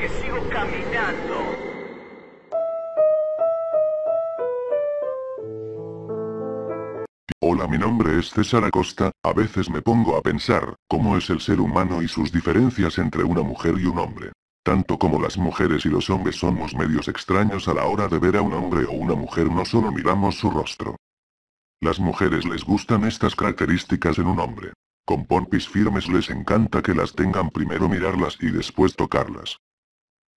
que sigo caminando. Hola, mi nombre es César Acosta, a veces me pongo a pensar, cómo es el ser humano y sus diferencias entre una mujer y un hombre. Tanto como las mujeres y los hombres somos medios extraños a la hora de ver a un hombre o una mujer no solo miramos su rostro. Las mujeres les gustan estas características en un hombre. Con pompis firmes les encanta que las tengan primero mirarlas y después tocarlas.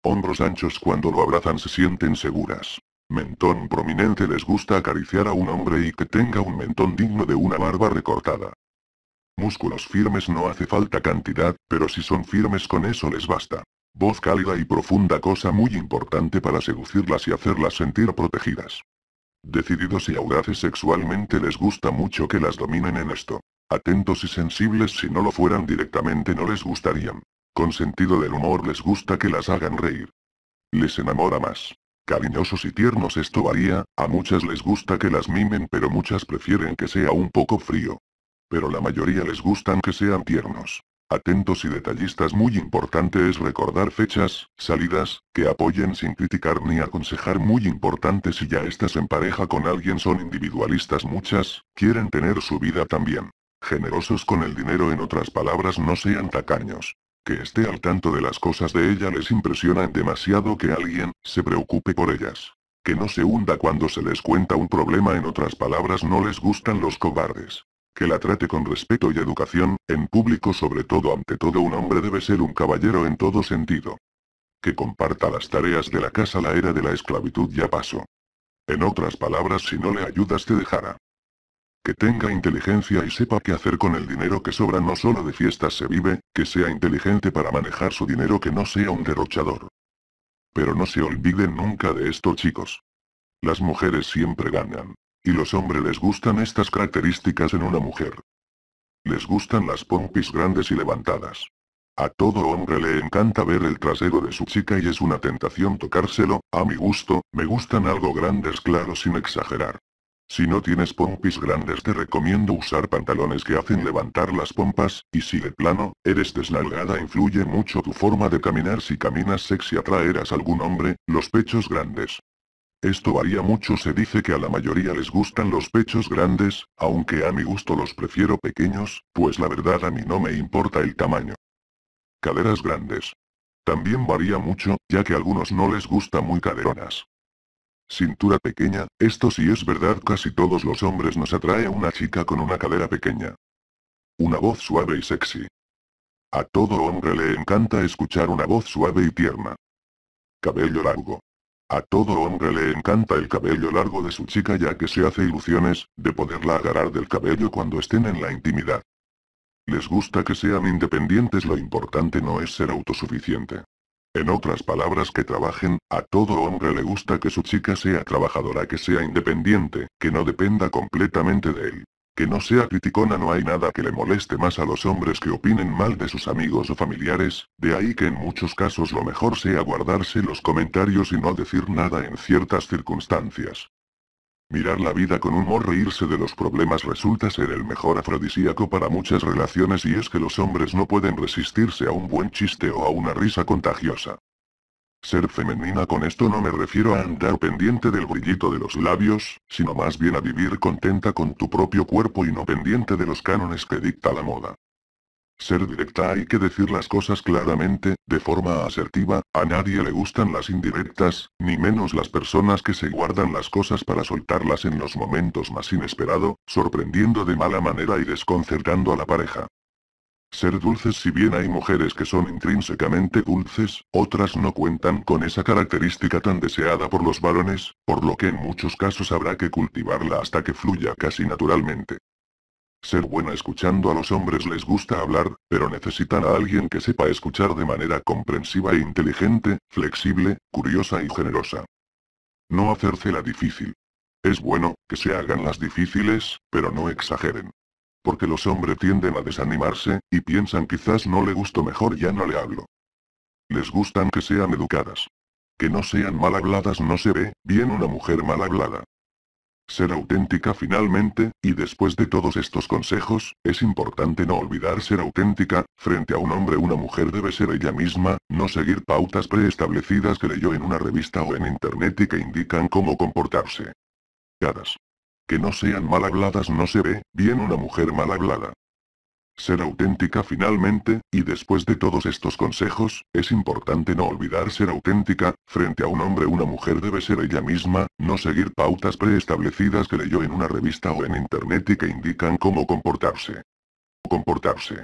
Hombros anchos cuando lo abrazan se sienten seguras. Mentón prominente les gusta acariciar a un hombre y que tenga un mentón digno de una barba recortada. Músculos firmes no hace falta cantidad, pero si son firmes con eso les basta. Voz cálida y profunda cosa muy importante para seducirlas y hacerlas sentir protegidas. Decididos y audaces sexualmente les gusta mucho que las dominen en esto. Atentos y sensibles si no lo fueran directamente no les gustarían. Con sentido del humor les gusta que las hagan reír. Les enamora más. Cariñosos y tiernos esto varía, a muchas les gusta que las mimen pero muchas prefieren que sea un poco frío. Pero la mayoría les gustan que sean tiernos. Atentos y detallistas muy importante es recordar fechas, salidas, que apoyen sin criticar ni aconsejar muy importante si ya estás en pareja con alguien son individualistas muchas, quieren tener su vida también. Generosos con el dinero en otras palabras no sean tacaños. Que esté al tanto de las cosas de ella les impresiona demasiado que alguien se preocupe por ellas. Que no se hunda cuando se les cuenta un problema en otras palabras no les gustan los cobardes. Que la trate con respeto y educación, en público sobre todo ante todo un hombre debe ser un caballero en todo sentido. Que comparta las tareas de la casa la era de la esclavitud ya pasó. En otras palabras si no le ayudas te dejará. Que tenga inteligencia y sepa qué hacer con el dinero que sobra no solo de fiestas se vive, que sea inteligente para manejar su dinero que no sea un derrochador. Pero no se olviden nunca de esto chicos. Las mujeres siempre ganan. Y los hombres les gustan estas características en una mujer. Les gustan las pompis grandes y levantadas. A todo hombre le encanta ver el trasero de su chica y es una tentación tocárselo, a mi gusto, me gustan algo grandes claro sin exagerar. Si no tienes pompis grandes te recomiendo usar pantalones que hacen levantar las pompas, y si de plano, eres desnalgada influye mucho tu forma de caminar si caminas sexy atraerás algún hombre, los pechos grandes. Esto varía mucho se dice que a la mayoría les gustan los pechos grandes, aunque a mi gusto los prefiero pequeños, pues la verdad a mí no me importa el tamaño. Caderas grandes. También varía mucho, ya que a algunos no les gusta muy caderonas. Cintura pequeña, esto sí es verdad casi todos los hombres nos atrae una chica con una cadera pequeña. Una voz suave y sexy. A todo hombre le encanta escuchar una voz suave y tierna. Cabello largo. A todo hombre le encanta el cabello largo de su chica ya que se hace ilusiones, de poderla agarrar del cabello cuando estén en la intimidad. Les gusta que sean independientes lo importante no es ser autosuficiente. En otras palabras que trabajen, a todo hombre le gusta que su chica sea trabajadora, que sea independiente, que no dependa completamente de él. Que no sea criticona no hay nada que le moleste más a los hombres que opinen mal de sus amigos o familiares, de ahí que en muchos casos lo mejor sea guardarse los comentarios y no decir nada en ciertas circunstancias. Mirar la vida con humor, reírse de los problemas resulta ser el mejor afrodisíaco para muchas relaciones y es que los hombres no pueden resistirse a un buen chiste o a una risa contagiosa. Ser femenina con esto no me refiero a andar pendiente del brillito de los labios, sino más bien a vivir contenta con tu propio cuerpo y no pendiente de los cánones que dicta la moda. Ser directa hay que decir las cosas claramente, de forma asertiva, a nadie le gustan las indirectas, ni menos las personas que se guardan las cosas para soltarlas en los momentos más inesperado, sorprendiendo de mala manera y desconcertando a la pareja. Ser dulces si bien hay mujeres que son intrínsecamente dulces, otras no cuentan con esa característica tan deseada por los varones, por lo que en muchos casos habrá que cultivarla hasta que fluya casi naturalmente. Ser buena escuchando a los hombres les gusta hablar, pero necesitan a alguien que sepa escuchar de manera comprensiva e inteligente, flexible, curiosa y generosa. No hacerse la difícil. Es bueno, que se hagan las difíciles, pero no exageren. Porque los hombres tienden a desanimarse, y piensan quizás no le gusto mejor ya no le hablo. Les gustan que sean educadas. Que no sean mal habladas no se ve, bien una mujer mal hablada. Ser auténtica finalmente, y después de todos estos consejos, es importante no olvidar ser auténtica, frente a un hombre una mujer debe ser ella misma, no seguir pautas preestablecidas que leyó en una revista o en internet y que indican cómo comportarse. Cadas. Que no sean mal habladas no se ve bien una mujer mal hablada. Ser auténtica finalmente, y después de todos estos consejos, es importante no olvidar ser auténtica, frente a un hombre una mujer debe ser ella misma, no seguir pautas preestablecidas que leyó en una revista o en internet y que indican cómo comportarse. Comportarse.